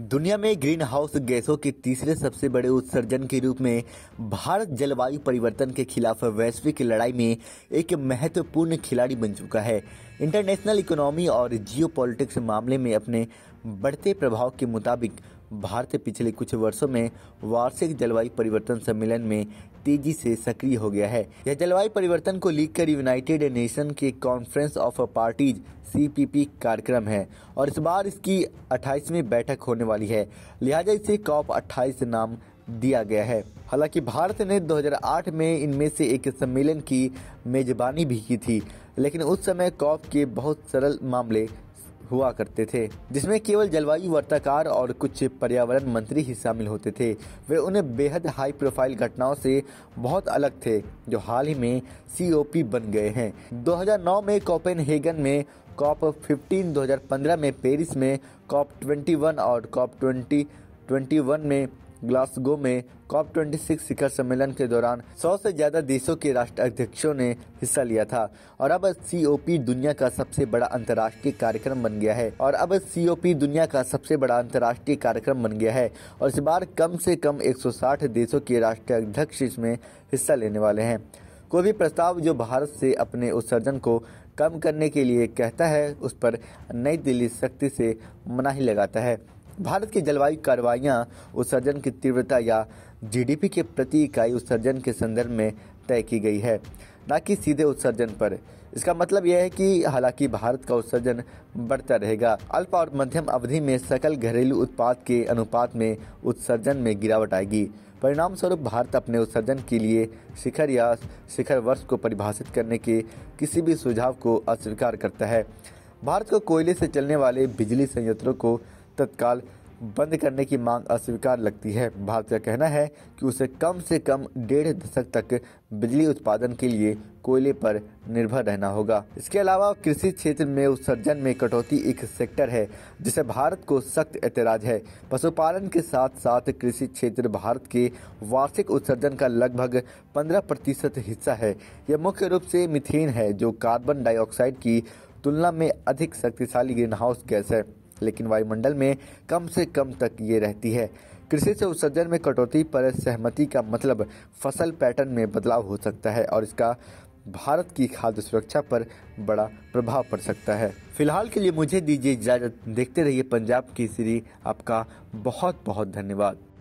दुनिया में green house गैसों के तीसरे सबसे बड़े उत्सर्जन के रूप में भारत जलवायु परिवर्तन के खिलाफ वैश्विक लड़ाई में एक महत्वपूर्ण खिलाड़ी बन चुका है इंटरनेशनल इकोनॉमी और जियो मामले में अपने बढ़ते प्रभाव के मुताबिक भारत पिछले कुछ वर्षों में वार्षिक जलवायु परिवर्तन सम्मेलन में तेजी से सक्रिय हो गया है यह जलवायु परिवर्तन को लेकर यूनाइटेड नेशन के कॉन्फ्रेंस ऑफ पार्टीज सी कार्यक्रम है और इस बार इसकी 28वीं बैठक होने वाली है लिहाजा इसे कॉप 28 नाम दिया गया है हालांकि भारत ने 2008 में इनमें से एक सम्मेलन की मेजबानी भी की थी लेकिन उस समय कॉप के बहुत सरल मामले हुआ करते थे जिसमें केवल जलवायु वर्ताकार और कुछ पर्यावरण मंत्री ही शामिल होते थे वे उन बेहद हाई प्रोफाइल घटनाओं से बहुत अलग थे जो हाल ही में सीओपी बन गए हैं 2009 में कोपेनहेगन में कॉप 15 2015 में पेरिस में कॉप 21 और कॉप 20 21 में ग्लासगो में कॉप 26 शिखर सम्मेलन के दौरान 100 से ज्यादा देशों के राष्ट्र अध्यक्षों ने हिस्सा लिया था और अब सी दुनिया का सबसे बड़ा अंतर्राष्ट्रीय कार्यक्रम बन गया है और अब सी दुनिया का सबसे बड़ा अंतर्राष्ट्रीय कार्यक्रम बन गया है और इस बार कम से कम 160 देशों के राष्ट्र अध्यक्ष इसमें हिस्सा लेने वाले हैं कोई भी प्रस्ताव जो भारत से अपने उत्सर्जन को कम करने के लिए कहता है उस पर नई दिल्ली सख्ती से मनाही लगाता है भारत की जलवायु कार्रवाइयाँ उत्सर्जन की तीव्रता या जीडीपी के प्रति इकाई उत्सर्जन के संदर्भ में तय की गई है न कि सीधे उत्सर्जन पर इसका मतलब यह है कि हालांकि भारत का उत्सर्जन बढ़ता रहेगा अल्प और मध्यम अवधि में सकल घरेलू उत्पाद के अनुपात में उत्सर्जन में गिरावट आएगी परिणाम स्वरूप भारत अपने उत्सर्जन के लिए शिखर या शिखर वर्ष को परिभाषित करने के किसी भी सुझाव को अस्वीकार करता है भारत को कोयले से चलने वाले बिजली संयंत्रों को तत्काल बंद करने की मांग अस्वीकार लगती है भारत का कहना है कि उसे कम से कम डेढ़ दशक तक बिजली उत्पादन के लिए कोयले पर निर्भर रहना होगा इसके अलावा कृषि क्षेत्र में उत्सर्जन में कटौती एक सेक्टर है जिसे भारत को सख्त ऐतराज है पशुपालन के साथ साथ कृषि क्षेत्र भारत के वार्षिक उत्सर्जन का लगभग 15 प्रतिशत हिस्सा है यह मुख्य रूप से मिथेन है जो कार्बन डाइऑक्साइड की तुलना में अधिक शक्तिशाली ग्रीनहाउस गैस है लेकिन वायुमंडल में कम से कम तक ये रहती है कृषि से उत्सर्जन में कटौती पर सहमति का मतलब फसल पैटर्न में बदलाव हो सकता है और इसका भारत की खाद्य सुरक्षा पर बड़ा प्रभाव पड़ सकता है फिलहाल के लिए मुझे दीजिए इजाज़त देखते रहिए पंजाब की सीरी आपका बहुत बहुत धन्यवाद